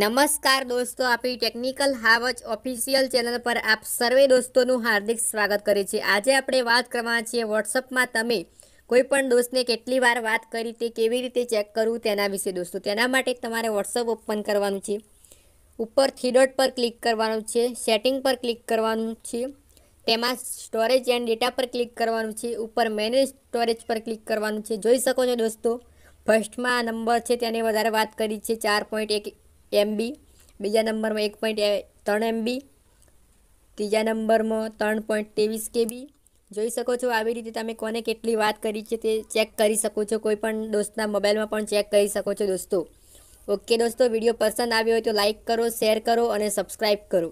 નમસ્કાર દોસ્તો આપણી ટેકનિકલ હાવચ ઓફિશિયલ ચેનલ પર આપ સર્વે દોસ્તોનું હાર્દિક સ્વાગત કરે છે આજે આપણે વાત કરવાના છીએ વોટ્સઅપમાં તમે કોઈપણ દોસ્તને કેટલી વાર વાત કરી તે કેવી રીતે ચેક કરવું તેના વિશે દોસ્તો તેના માટે તમારે વોટ્સઅપ ઓપન કરવાનું છે ઉપર થ્રી પર ક્લિક કરવાનું છે સેટિંગ પર ક્લિક કરવાનું છે તેમાં સ્ટોરેજ એન્ડ ડેટા પર ક્લિક કરવાનું છે ઉપર મેનેજ સ્ટોરેજ પર ક્લિક કરવાનું છે જોઈ શકો છો દોસ્તો ફર્સ્ટમાં નંબર છે તેની વધારે વાત કરી છે ચાર પોઈન્ટ એક એમબી બીજા નંબરમાં એક પોઈન્ટ ત્રણ એમબી ત્રીજા નંબરમાં ત્રણ પોઈન્ટ ત્રેવીસ કેબી જોઈ શકો છો આવી રીતે તમે કોને કેટલી વાત કરી છે તે ચેક કરી શકો છો કોઈ પણ દોસ્તના મોબાઈલમાં પણ ચેક કરી શકો છો દોસ્તો ઓકે દોસ્તો વિડીયો પસંદ આવ્યો હોય તો લાઇક કરો શેર કરો અને સબસ્ક્રાઈબ કરો